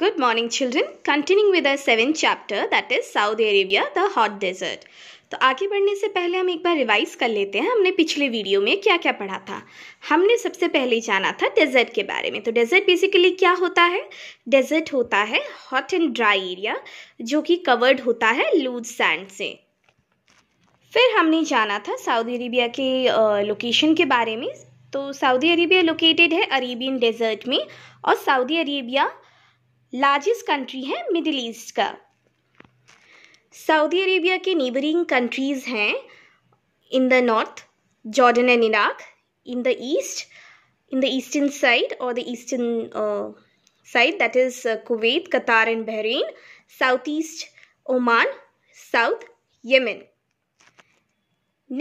Good morning, children. Continuing with our seventh chapter, that is Saudi Arabia, the hot desert. तो आगे बढ़ने से पहले हम एक बार रिवाइज कर लेते हैं हमने पिछले वीडियो में क्या क्या पढ़ा था हमने सबसे पहले जाना था डेजर्ट के बारे में तो डेजर्ट बेसिकली क्या होता है डेजर्ट होता है हॉट एंड ड्राई एरिया जो कि कवर्ड होता है लूज सैंड से फिर हमने जाना था सऊदी अरेबिया के लोकेशन के बारे में तो सऊदी अरेबिया लोकेटेड है अरेबियन डेजर्ट में और सऊदी अरेबिया लार्जेस्ट कंट्री है मिडिल ईस्ट का सऊदी अरेबिया के नेबरिंग कंट्रीज़ हैं in the north Jordan and Iraq in the east in the eastern side और the eastern side that is Kuwait Qatar and Bahrain south east Oman south Yemen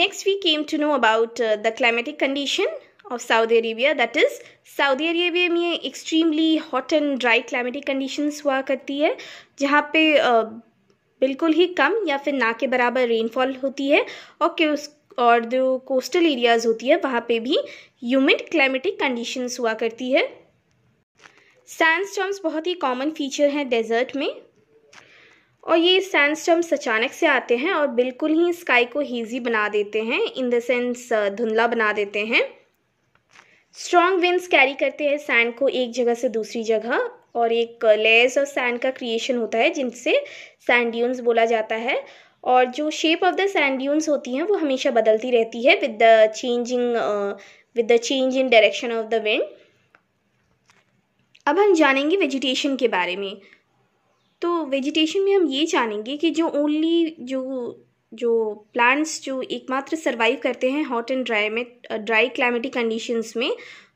next we came to know about the climatic condition of Saudi Arabia. That is, Saudi Arabia में extremely hot and dry climatic karti हुआ करती है जहाँ पे बिल्कुल ही कम या फिर ना के बराबर रेनफॉल होती है और और जो कोस्टल एरियाज़ होती है वहाँ पे भी ह्यूमिड क्लाइमेटिक कंडीशंस हुआ करती है सैंडस्टॉम्स बहुत ही कॉमन फीचर हैं डेजर्ट में और ये सैंडस्टॉम्स अचानक से आते हैं और बिल्कुल ही स्काई को हीजी बना देते हैं इन द सेंस धुंधला बना देते हैं स्ट्रॉन्ग विंड्स कैरी करते हैं सैंड को एक जगह से दूसरी जगह और एक लेयर्स ऑफ सैंड का क्रिएशन होता है जिनसे सैंड्यून्स बोला जाता है और जो शेप ऑफ द सैंड्यून्स होती हैं वो हमेशा बदलती रहती है with the changing with the change in direction of the wind अब हम जानेंगे वेजिटेशन के बारे में तो वेजिटेशन में हम ये जानेंगे कि जो ओनली जो जो प्लांट्स जो एकमात्र सर्वाइव करते हैं हॉट एंड ड्राई में ड्राई क्लाइमेटिक कंडीशंस में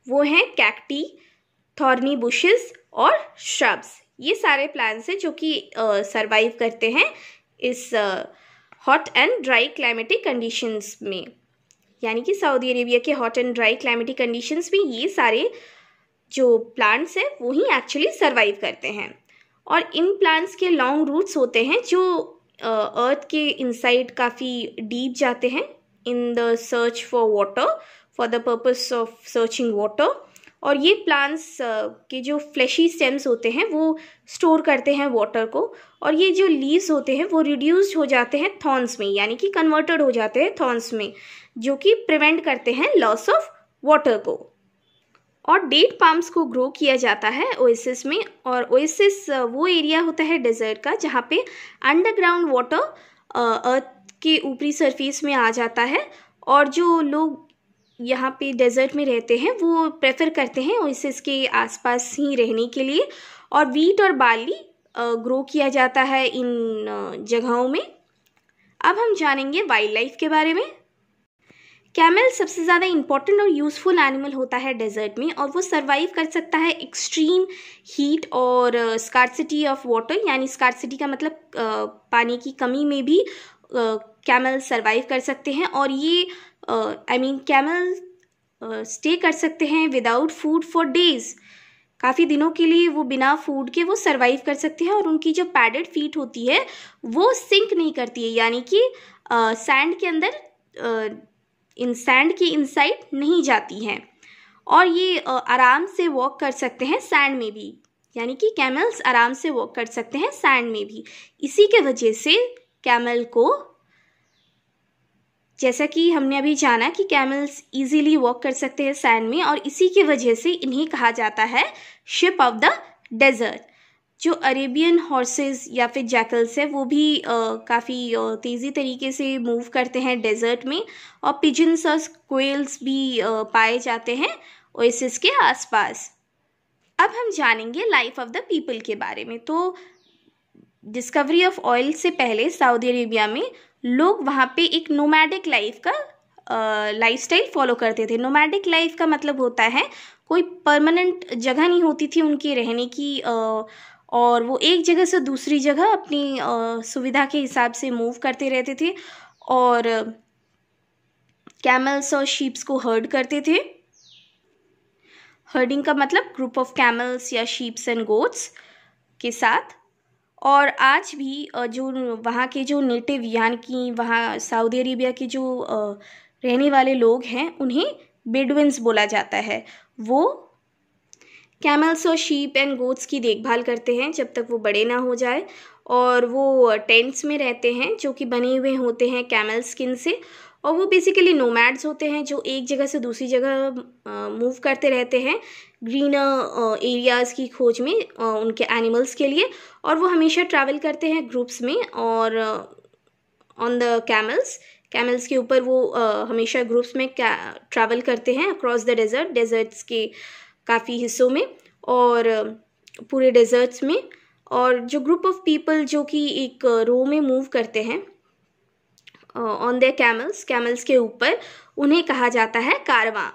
वो हैं कैक्टी थॉर्नी बुशेस और श्रब्स ये सारे प्लांट्स हैं जो कि सर्वाइव uh, करते हैं इस hot and dry climatic conditions में यानी कि सऊदी अरेबिया के hot and dry climatic conditions में ये सारे जो प्लांट्स हैं वो ही एक्चुअली सर्वाइव करते हैं और इन प्लांट्स के लॉन्ग रूट्स होते हैं जो अर्थ के इनसाइड काफ़ी डीप जाते हैं in the search for water for the purpose of searching water और ये प्लांट्स के जो फ्लैशी स्टेम्स होते हैं वो स्टोर करते हैं वाटर को और ये जो लीव्स होते हैं वो रिड्यूस्ड हो जाते हैं थॉर्न्स में यानी कि कन्वर्टेड हो जाते हैं थॉर्न्स में जो कि प्रिवेंट करते हैं लॉस ऑफ वाटर को और डेट पाम्स को ग्रो किया जाता है ओएसिस में और ओएसिस वो एरिया होता है डेजर्ट का जहाँ पे अंडरग्राउंड वाटर अर्थ के ऊपरी सरफेस में आ जाता है और जो लोग यहाँ पे डेजर्ट में रहते हैं वो प्रेफर करते हैं ओएसिस के आसपास ही रहने के लिए और वीट और बाली ग्रो किया जाता है इन जगहों में अब हम जानेंगे वाइल्ड लाइफ के बारे में कैमल सबसे ज़्यादा इंपॉर्टेंट और यूज़फुल एनिमल होता है डेजर्ट में और वो सर्वाइव कर सकता है एक्सट्रीम हीट और स्कारसिटी ऑफ वाटर यानी स्कारसिटी का मतलब uh, पानी की कमी में भी कैमल uh, सर्वाइव कर सकते हैं और ये आई मीन कैमल स्टे कर सकते हैं विदाउट फूड फॉर डेज़ काफ़ी दिनों के लिए वो बिना फूड के वो सर्वाइव कर सकते हैं और उनकी जो पैडेड फीट होती है वो सिंक नहीं करती है यानी कि सैंड uh, के अंदर इन सैंड की इनसाइड नहीं जाती हैं और ये आराम से वॉक कर सकते हैं सैंड में भी यानी कि कैमल्स आराम से वॉक कर सकते हैं सैंड में भी इसी के वजह से कैमल को जैसा कि हमने अभी जाना कि कैमल्स इजीली वॉक कर सकते हैं सैंड में और इसी के वजह से इन्हें कहा जाता है शिप ऑफ द डेजर्ट जो अरेबियन हॉर्सेस या फिर जैकल्स है वो भी काफ़ी तेज़ी तरीके से मूव करते हैं डेजर्ट में और पिजन्स और कोयल्स भी पाए जाते हैं ओएसिस के आसपास अब हम जानेंगे लाइफ ऑफ द पीपल के बारे में तो डिस्कवरी ऑफ ऑयल से पहले सऊदी अरेबिया में लोग वहाँ पे एक नोमैडिक लाइफ का लाइफ स्टाइल फॉलो करते थे नोमैडिक लाइफ का मतलब होता है कोई परमानेंट जगह नहीं होती थी उनके रहने की uh, और वो एक जगह से दूसरी जगह अपनी सुविधा के हिसाब से मूव करते रहते थे और कैमल्स और शीप्स को हर्ड करते थे हर्डिंग का मतलब ग्रुप ऑफ कैमल्स या शीप्स एंड गोट्स के साथ और आज भी जो वहाँ के जो नेटिव यानि कि वहाँ सऊदी अरेबिया के जो रहने वाले लोग हैं उन्हें बेडविंस बोला जाता है वो कैमल्स और शीप एंड गोट्स की देखभाल करते हैं जब तक वो बड़े ना हो जाए और वो टेंट्स में रहते हैं जो कि बने हुए होते हैं कैमल स्किन से और वो बेसिकली नोमैड्स होते हैं जो एक जगह से दूसरी जगह मूव करते रहते हैं ग्रीन एरियाज़ की खोज में उनके एनिमल्स के लिए और वो हमेशा ट्रैवल करते हैं ग्रुप्स में और ऑन द कैमल्स कैमल्स के ऊपर वो हमेशा ग्रुप्स में ट्रैवल करते हैं अक्रॉस द डेजर्ट डेजर्ट्स के काफ़ी हिस्सों में और पूरे डेजर्ट्स में और जो ग्रुप ऑफ पीपल जो कि एक रो में मूव करते हैं ऑन देयर कैमल्स कैमल्स के ऊपर उन्हें कहा जाता है कारवां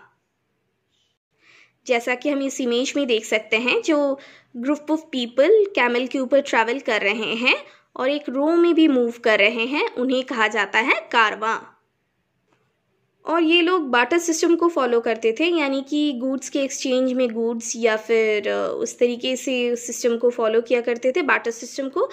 जैसा कि हम इस इमेज में देख सकते हैं जो ग्रुप ऑफ पीपल कैमल के ऊपर ट्रैवल कर रहे हैं और एक रो में भी मूव कर रहे हैं उन्हें कहा जाता है कारवां और ये लोग बाटर सिस्टम को फॉलो करते थे यानी कि गुड्स के एक्सचेंज में गुड्स या फिर उस तरीके से उस सिस्टम को फॉलो किया करते थे बाटर सिस्टम को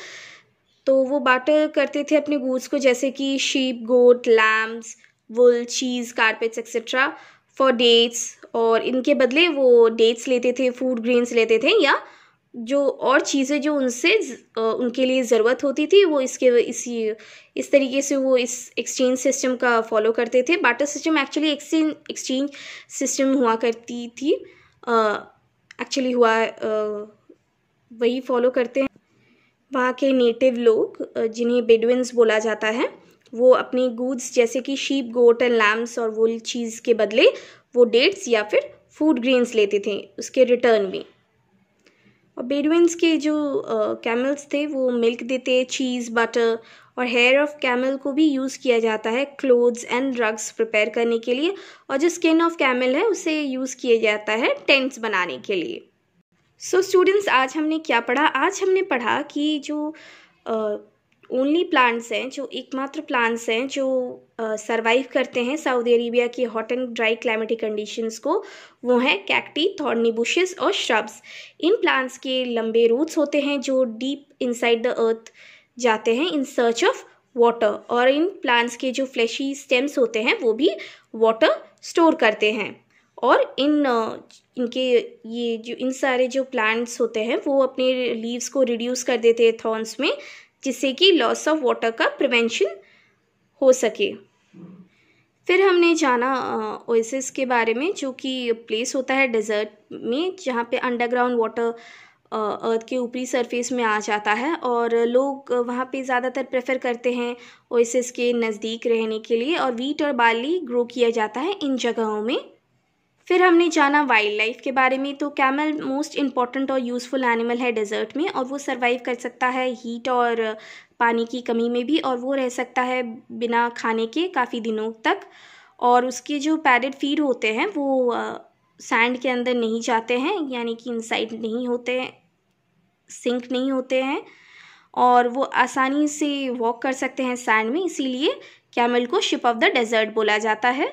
तो वो बाटर करते थे अपने गुड्स को जैसे कि sheep goat lambs wool cheese carpets etcetera for dates और इनके बदले वो डेट्स लेते थे फूड ग्रेन्स लेते थे या जो और चीज़ें जो उनसे उनके लिए ज़रूरत होती थी वो इसके इसी इस तरीके से वो इस एक्सचेंज सिस्टम का फॉलो करते थे barter system actually exchange exchange system हुआ करती थी एक्चुअली हुआ uh, वही फॉलो करते हैं वहाँ के नेटिव लोग जिन्हें बेडविंस बोला जाता है वो अपने गूड्स जैसे कि शीप गोट एंड लैम्स और वो चीज़ के बदले वो डेट्स या फिर फूड ग्रेन्स लेते थे उसके रिटर्न में और बेडवेंस के जो कैमल्स थे वो मिल्क देते चीज़ बटर और हेयर ऑफ कैमल को भी यूज़ किया जाता है क्लोथ्स एंड ड्रग्स प्रिपेयर करने के लिए और जो स्किन ऑफ कैमल है उसे यूज़ किया जाता है टेंट्स बनाने के लिए सो so, स्टूडेंट्स आज हमने क्या पढ़ा आज हमने पढ़ा कि जो uh, ओनली प्लांट्स हैं जो एकमात्र प्लांट्स हैं जो सरवाइव करते हैं सऊदी अरेबिया की hot and dry climatic conditions को वो हैं कैक्टी थॉर्नी बुशेस और श्रब्स इन प्लांट्स के लंबे रूट्स होते हैं जो डीप इनसाइड द अर्थ जाते हैं इन सर्च ऑफ वाटर और इन प्लांट्स के जो फ्लैशी स्टेम्स होते हैं वो भी वाटर स्टोर करते हैं और इन इनके ये जो इन सारे जो प्लांट्स होते हैं वो अपने लीव्स को रिड्यूस कर देते हैं थॉर्न्स में जिससे कि लॉस ऑफ वाटर का प्रिवेंशन हो सके फिर हमने जाना ओएसिस के बारे में जो कि प्लेस होता है डेजर्ट में जहाँ पे अंडरग्राउंड वाटर अर्थ के ऊपरी सरफेस में आ जाता है और लोग वहाँ पे ज़्यादातर प्रेफर करते हैं ओएसिस के नज़दीक रहने के लिए और वीट और बाली ग्रो किया जाता है इन जगहों में फिर हमने जाना वाइल्ड लाइफ के बारे में तो कैमल मोस्ट इंपॉर्टेंट और यूज़फुल एनिमल है डेजर्ट में और वो सर्वाइव कर सकता है हीट और पानी की कमी में भी और वो रह सकता है बिना खाने के काफ़ी दिनों तक और उसके जो पैडेड फीड होते हैं वो सैंड के अंदर नहीं जाते हैं यानी कि इनसाइड नहीं होते सिंक नहीं होते हैं और वो आसानी से वॉक कर सकते हैं सैंड में इसीलिए कैमल को शिप ऑफ द डेजर्ट बोला जाता है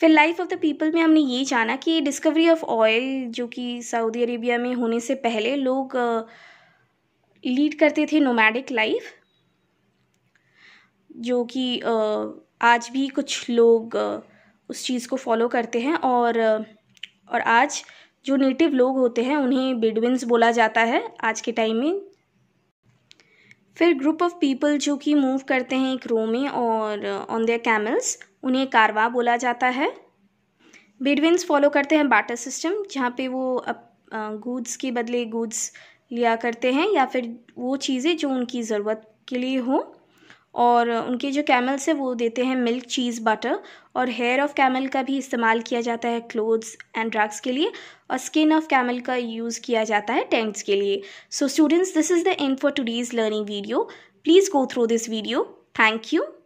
फिर लाइफ ऑफ द पीपल में हमने ये जाना कि डिस्कवरी ऑफ ऑयल जो कि सऊदी अरेबिया में होने से पहले लोग लीड करते थे नोमैडिक लाइफ जो कि आज भी कुछ लोग उस चीज़ को फॉलो करते हैं और और आज जो नेटिव लोग होते हैं उन्हें बेडविंस बोला जाता है आज के टाइम में फिर ग्रुप ऑफ पीपल जो कि मूव करते हैं एक रो में और ऑन देयर कैमल्स उन्हें कारवा बोला जाता है बेडविंस फॉलो करते हैं बाटर सिस्टम जहाँ पे वो अप, गुड्स के बदले गुड्स लिया करते हैं या फिर वो चीज़ें जो उनकी ज़रूरत के लिए हो और उनके जो कैमल्स है वो देते हैं मिल्क चीज़ बटर और हेयर ऑफ़ कैमल का भी इस्तेमाल किया जाता है क्लोथ्स एंड ड्रग्स के लिए और स्किन ऑफ कैमल का यूज़ किया जाता है टेंट्स के लिए so students this is the end for today's learning video please go through this video thank you